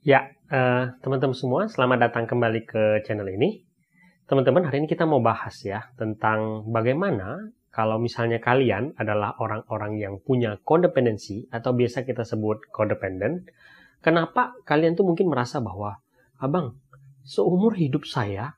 Ya, eh, teman-teman uh, semua, selamat datang kembali ke channel ini. Teman-teman, hari ini kita mau bahas ya tentang bagaimana kalau misalnya kalian adalah orang-orang yang punya kodependensi atau biasa kita sebut codependent. kenapa kalian tuh mungkin merasa bahwa, abang, seumur hidup saya,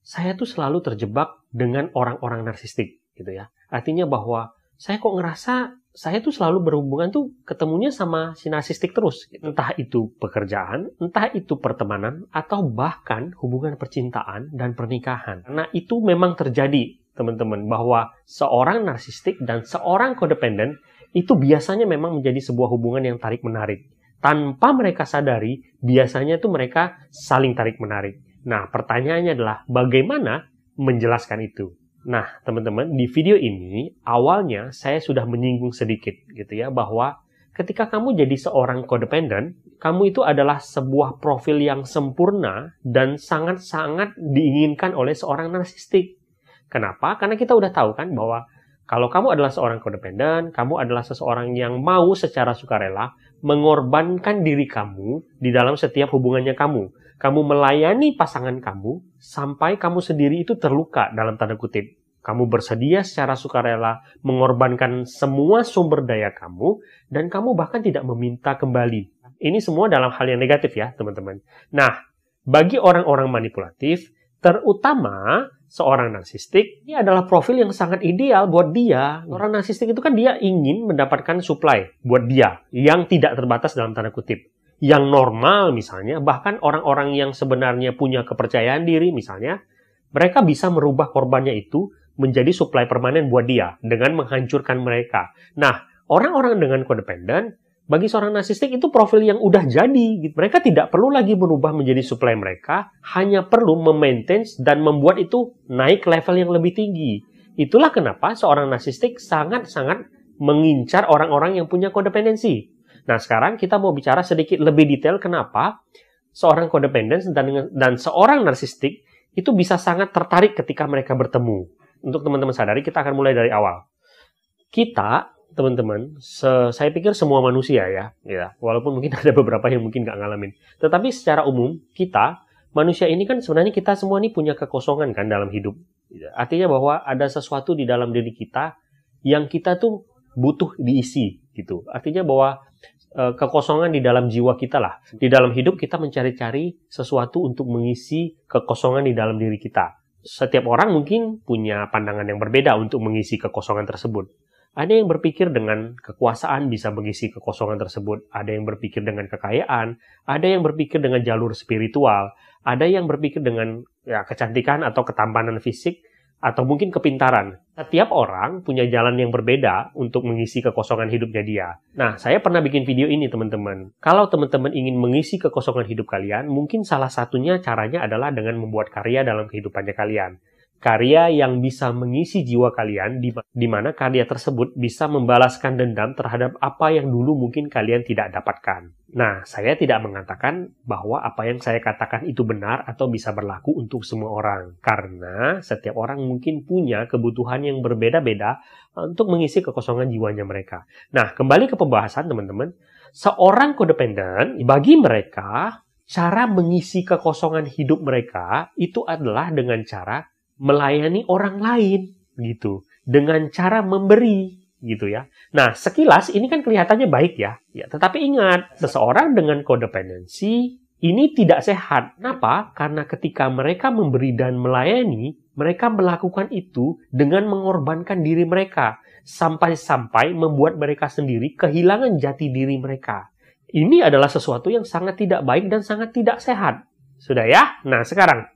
saya tuh selalu terjebak dengan orang-orang narsistik gitu ya. Artinya bahwa saya kok ngerasa saya tuh selalu berhubungan tuh ketemunya sama si terus. Gitu. Entah itu pekerjaan, entah itu pertemanan, atau bahkan hubungan percintaan dan pernikahan. Nah itu memang terjadi teman-teman bahwa seorang narsistik dan seorang kodependen itu biasanya memang menjadi sebuah hubungan yang tarik menarik. Tanpa mereka sadari, biasanya tuh mereka saling tarik menarik. Nah, pertanyaannya adalah bagaimana menjelaskan itu? Nah, teman-teman, di video ini awalnya saya sudah menyinggung sedikit gitu ya bahwa ketika kamu jadi seorang codependent, kamu itu adalah sebuah profil yang sempurna dan sangat-sangat diinginkan oleh seorang narsistik. Kenapa? Karena kita udah tahu kan bahwa kalau kamu adalah seorang codependent, kamu adalah seseorang yang mau secara sukarela mengorbankan diri kamu di dalam setiap hubungannya kamu kamu melayani pasangan kamu sampai kamu sendiri itu terluka dalam tanda kutip. Kamu bersedia secara sukarela mengorbankan semua sumber daya kamu dan kamu bahkan tidak meminta kembali. Ini semua dalam hal yang negatif ya, teman-teman. Nah, bagi orang-orang manipulatif, terutama seorang narsistik, ini adalah profil yang sangat ideal buat dia. Orang narsistik itu kan dia ingin mendapatkan supply buat dia yang tidak terbatas dalam tanda kutip yang normal misalnya, bahkan orang-orang yang sebenarnya punya kepercayaan diri misalnya, mereka bisa merubah korbannya itu menjadi supply permanen buat dia dengan menghancurkan mereka. Nah, orang-orang dengan kodependen bagi seorang narsistik itu profil yang udah jadi. Gitu. Mereka tidak perlu lagi merubah menjadi supply mereka, hanya perlu memaintain dan membuat itu naik level yang lebih tinggi. Itulah kenapa seorang narsistik sangat-sangat mengincar orang-orang yang punya kodependensi Nah, sekarang kita mau bicara sedikit lebih detail kenapa seorang codependent dan, dan seorang narsistik itu bisa sangat tertarik ketika mereka bertemu. Untuk teman-teman sadari, kita akan mulai dari awal. Kita, teman-teman, se saya pikir semua manusia ya, ya, walaupun mungkin ada beberapa yang mungkin nggak ngalamin. Tetapi secara umum, kita, manusia ini kan sebenarnya kita semua ini punya kekosongan kan dalam hidup. Iya. Artinya bahwa ada sesuatu di dalam diri kita yang kita tuh butuh diisi gitu. Artinya bahwa Eh, kekosongan di dalam jiwa kita lah. Di dalam hidup kita mencari-cari sesuatu untuk mengisi kekosongan di dalam diri kita. Setiap orang mungkin punya pandangan yang berbeda untuk mengisi kekosongan tersebut. Ada yang berpikir dengan kekuasaan bisa mengisi kekosongan tersebut, ada yang berpikir dengan kekayaan, ada yang berpikir dengan jalur spiritual, ada yang berpikir dengan ya, kecantikan atau ketampanan fisik, atau mungkin kepintaran. Setiap orang punya jalan yang berbeda untuk mengisi kekosongan hidupnya dia. Nah, saya pernah bikin video ini, teman-teman. Kalau teman-teman ingin mengisi kekosongan hidup kalian, mungkin salah satunya caranya adalah dengan membuat karya dalam kehidupannya kalian karya yang bisa mengisi jiwa kalian, di mana karya tersebut bisa membalaskan dendam terhadap apa yang dulu mungkin kalian tidak dapatkan. Nah, saya tidak mengatakan bahwa apa yang saya katakan itu benar atau bisa berlaku untuk semua orang, karena setiap orang mungkin punya kebutuhan yang berbeda-beda eh, untuk mengisi kekosongan jiwanya mereka. Nah, kembali ke pembahasan, teman-teman. Seorang kodependen, bagi mereka, cara mengisi kekosongan hidup mereka itu adalah dengan cara melayani orang lain gitu dengan cara memberi gitu ya. Nah, sekilas ini kan kelihatannya baik ya. Ya, tetapi ingat, seseorang dengan kodependensi ini tidak sehat. Kenapa? Karena ketika mereka memberi dan melayani, mereka melakukan itu dengan mengorbankan diri mereka sampai-sampai membuat mereka sendiri kehilangan jati diri mereka. Ini adalah sesuatu yang sangat tidak baik dan sangat tidak sehat. Sudah ya? Nah, sekarang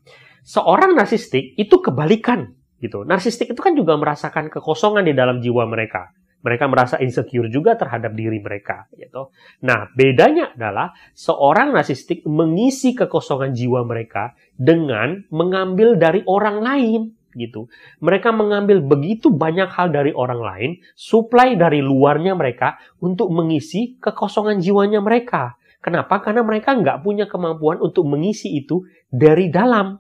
seorang narsistik itu kebalikan gitu. Narsistik itu kan juga merasakan kekosongan di dalam jiwa mereka. Mereka merasa insecure juga terhadap diri mereka gitu. Nah, bedanya adalah seorang narsistik mengisi kekosongan jiwa mereka dengan mengambil dari orang lain gitu. Mereka mengambil begitu banyak hal dari orang lain, supply dari luarnya mereka untuk mengisi kekosongan jiwanya mereka. Kenapa? Karena mereka nggak punya kemampuan untuk mengisi itu dari dalam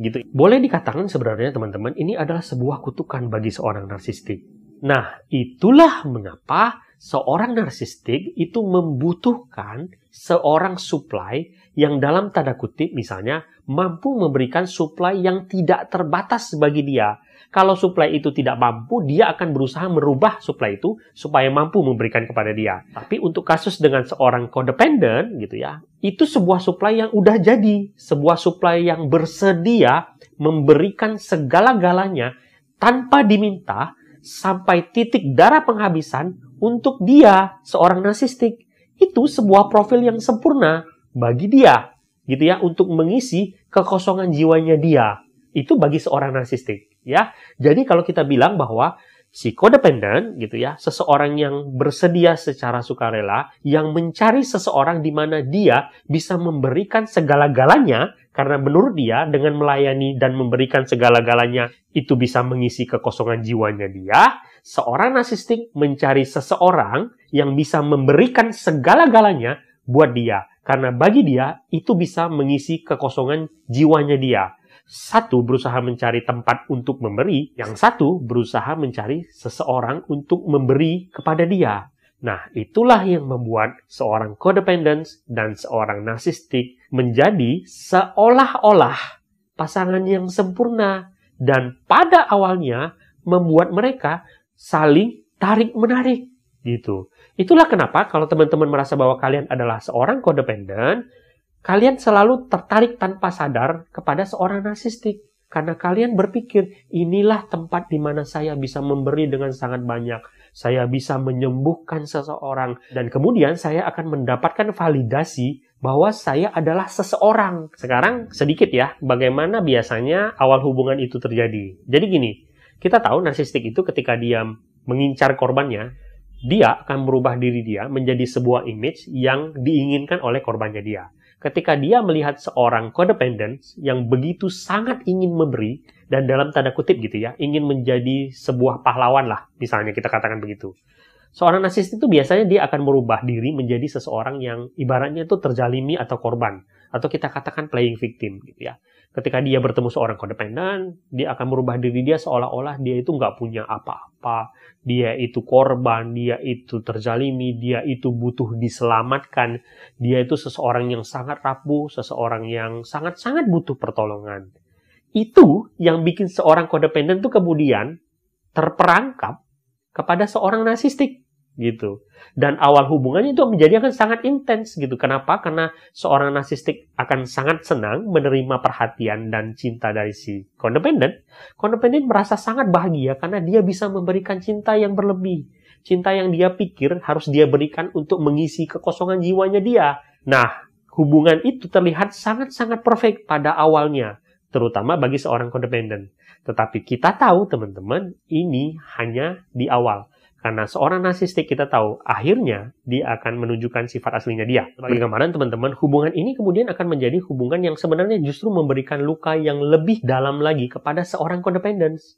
gitu. Boleh dikatakan sebenarnya teman-teman ini adalah sebuah kutukan bagi seorang narsistik. Nah, itulah mengapa seorang narsistik itu membutuhkan seorang supply yang dalam tanda kutip misalnya mampu memberikan supply yang tidak terbatas bagi dia. Kalau supply itu tidak mampu, dia akan berusaha merubah supply itu supaya mampu memberikan kepada dia. Tapi untuk kasus dengan seorang codependent gitu ya, itu sebuah supply yang udah jadi, sebuah supply yang bersedia memberikan segala-galanya tanpa diminta sampai titik darah penghabisan untuk dia seorang narsistik itu sebuah profil yang sempurna bagi dia gitu ya untuk mengisi kekosongan jiwanya dia itu bagi seorang narsistik ya jadi kalau kita bilang bahwa psikodependan gitu ya seseorang yang bersedia secara sukarela yang mencari seseorang di mana dia bisa memberikan segala-galanya karena menurut dia dengan melayani dan memberikan segala-galanya itu bisa mengisi kekosongan jiwanya dia seorang narsistik mencari seseorang yang bisa memberikan segala-galanya buat dia. Karena bagi dia, itu bisa mengisi kekosongan jiwanya dia. Satu berusaha mencari tempat untuk memberi, yang satu berusaha mencari seseorang untuk memberi kepada dia. Nah, itulah yang membuat seorang codependence dan seorang narsistik menjadi seolah-olah pasangan yang sempurna dan pada awalnya membuat mereka saling tarik menarik gitu. Itulah kenapa kalau teman-teman merasa bahwa kalian adalah seorang kodependen, kalian selalu tertarik tanpa sadar kepada seorang narsistik karena kalian berpikir inilah tempat di mana saya bisa memberi dengan sangat banyak, saya bisa menyembuhkan seseorang dan kemudian saya akan mendapatkan validasi bahwa saya adalah seseorang. Sekarang sedikit ya, bagaimana biasanya awal hubungan itu terjadi. Jadi gini, kita tahu narsistik itu ketika dia mengincar korbannya, dia akan merubah diri dia menjadi sebuah image yang diinginkan oleh korbannya dia. Ketika dia melihat seorang codependent yang begitu sangat ingin memberi, dan dalam tanda kutip gitu ya, ingin menjadi sebuah pahlawan lah, misalnya kita katakan begitu. Seorang narsistik itu biasanya dia akan merubah diri menjadi seseorang yang ibaratnya itu terjalimi atau korban. Atau kita katakan playing victim gitu ya ketika dia bertemu seorang kodependen, dia akan merubah diri dia seolah-olah dia itu nggak punya apa-apa, dia itu korban, dia itu terjalimi, dia itu butuh diselamatkan, dia itu seseorang yang sangat rapuh, seseorang yang sangat-sangat butuh pertolongan. Itu yang bikin seorang kodependen itu kemudian terperangkap kepada seorang narsistik gitu. Dan awal hubungannya itu menjadi akan sangat intens gitu. Kenapa? Karena seorang narsistik akan sangat senang menerima perhatian dan cinta dari si kondependen. Kondependen merasa sangat bahagia karena dia bisa memberikan cinta yang berlebih. Cinta yang dia pikir harus dia berikan untuk mengisi kekosongan jiwanya dia. Nah, hubungan itu terlihat sangat-sangat perfect pada awalnya terutama bagi seorang kondependen. Tetapi kita tahu teman-teman, ini hanya di awal. Karena seorang narsistik kita tahu akhirnya dia akan menunjukkan sifat aslinya dia. Bagaimana teman-teman, hubungan ini kemudian akan menjadi hubungan yang sebenarnya justru memberikan luka yang lebih dalam lagi kepada seorang kondependens.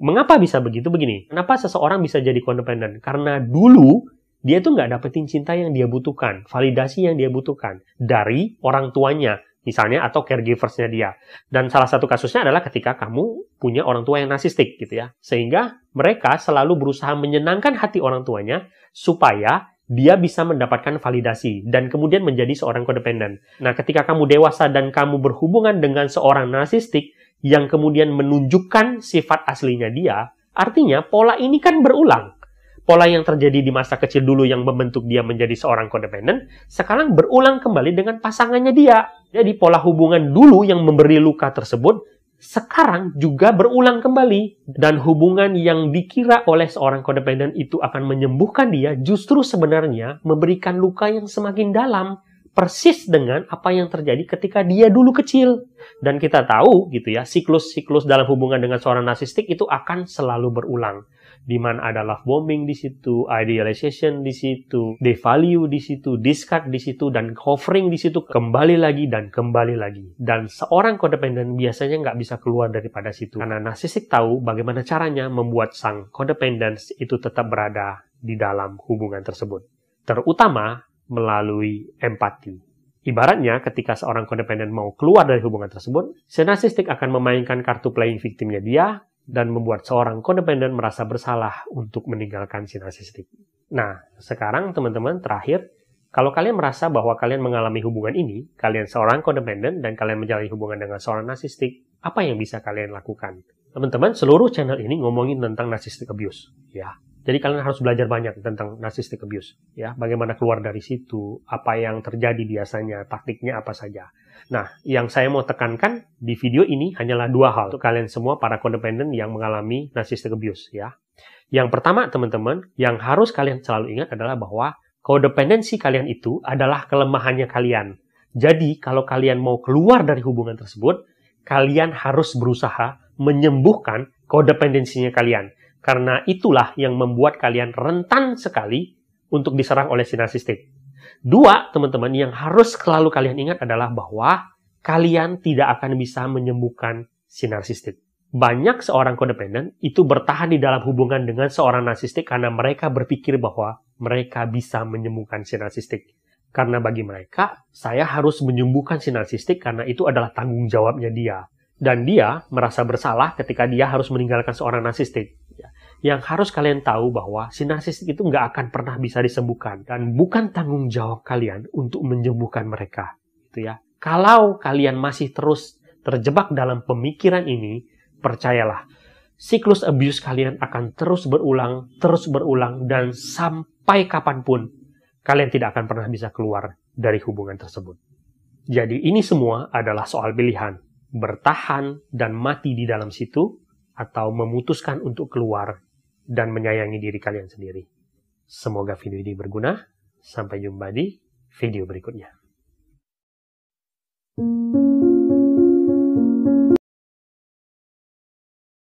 Mengapa bisa begitu? Begini, kenapa seseorang bisa jadi codependent? Karena dulu dia tuh nggak dapetin cinta yang dia butuhkan, validasi yang dia butuhkan dari orang tuanya, misalnya atau caregiversnya dia. Dan salah satu kasusnya adalah ketika kamu punya orang tua yang narsistik gitu ya. Sehingga mereka selalu berusaha menyenangkan hati orang tuanya supaya dia bisa mendapatkan validasi dan kemudian menjadi seorang kodependen. Nah, ketika kamu dewasa dan kamu berhubungan dengan seorang narsistik yang kemudian menunjukkan sifat aslinya dia, artinya pola ini kan berulang pola yang terjadi di masa kecil dulu yang membentuk dia menjadi seorang kodependen, sekarang berulang kembali dengan pasangannya dia. Jadi pola hubungan dulu yang memberi luka tersebut sekarang juga berulang kembali dan hubungan yang dikira oleh seorang kodependen itu akan menyembuhkan dia justru sebenarnya memberikan luka yang semakin dalam persis dengan apa yang terjadi ketika dia dulu kecil. Dan kita tahu gitu ya, siklus-siklus dalam hubungan dengan seorang narsistik itu akan selalu berulang di mana ada love bombing di situ, idealization di situ, devalue di situ, discard di situ, dan covering di situ kembali lagi dan kembali lagi. Dan seorang codependen biasanya nggak bisa keluar daripada situ karena narsistik tahu bagaimana caranya membuat sang codependen itu tetap berada di dalam hubungan tersebut, terutama melalui empati. Ibaratnya ketika seorang kodependen mau keluar dari hubungan tersebut, si narsistik akan memainkan kartu playing victimnya dia, dan membuat seorang kodependen merasa bersalah untuk meninggalkan si narsistik. Nah, sekarang teman-teman terakhir, kalau kalian merasa bahwa kalian mengalami hubungan ini, kalian seorang kodependen dan kalian menjalani hubungan dengan seorang narsistik, apa yang bisa kalian lakukan? Teman-teman, seluruh channel ini ngomongin tentang narsistik abuse, ya. Jadi kalian harus belajar banyak tentang narcissistic abuse, ya. Bagaimana keluar dari situ, apa yang terjadi biasanya, taktiknya apa saja. Nah, yang saya mau tekankan di video ini hanyalah dua hal untuk kalian semua para codependent yang mengalami narcissistic abuse ya. Yang pertama, teman-teman, yang harus kalian selalu ingat adalah bahwa codependensi kalian itu adalah kelemahannya kalian. Jadi, kalau kalian mau keluar dari hubungan tersebut, kalian harus berusaha menyembuhkan kodependensinya kalian. Karena itulah yang membuat kalian rentan sekali untuk diserang oleh sinasistik. Dua, teman-teman, yang harus selalu kalian ingat adalah bahwa kalian tidak akan bisa menyembuhkan si narsistik. Banyak seorang kodependen itu bertahan di dalam hubungan dengan seorang narsistik karena mereka berpikir bahwa mereka bisa menyembuhkan si narsistik. Karena bagi mereka, saya harus menyembuhkan si narsistik karena itu adalah tanggung jawabnya dia. Dan dia merasa bersalah ketika dia harus meninggalkan seorang narsistik yang harus kalian tahu bahwa si narsistik itu nggak akan pernah bisa disembuhkan dan bukan tanggung jawab kalian untuk menyembuhkan mereka, itu ya. Kalau kalian masih terus terjebak dalam pemikiran ini, percayalah, siklus abuse kalian akan terus berulang, terus berulang, dan sampai kapanpun kalian tidak akan pernah bisa keluar dari hubungan tersebut. Jadi ini semua adalah soal pilihan, bertahan dan mati di dalam situ, atau memutuskan untuk keluar dan menyayangi diri kalian sendiri. Semoga video ini berguna. Sampai jumpa di video berikutnya.